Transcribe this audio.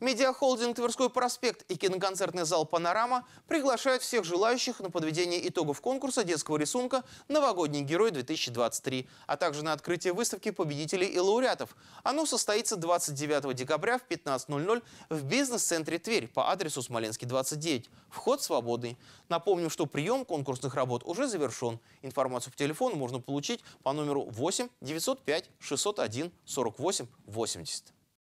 Медиахолдинг «Тверской проспект» и киноконцертный зал «Панорама» приглашают всех желающих на подведение итогов конкурса детского рисунка «Новогодний герой-2023», а также на открытие выставки победителей и лауреатов. Оно состоится 29 декабря в 15.00 в бизнес-центре «Тверь» по адресу Смоленский, 29. Вход свободный. Напомню, что прием конкурсных работ уже завершен. Информацию по телефону можно получить по номеру 8 905 601 48 80.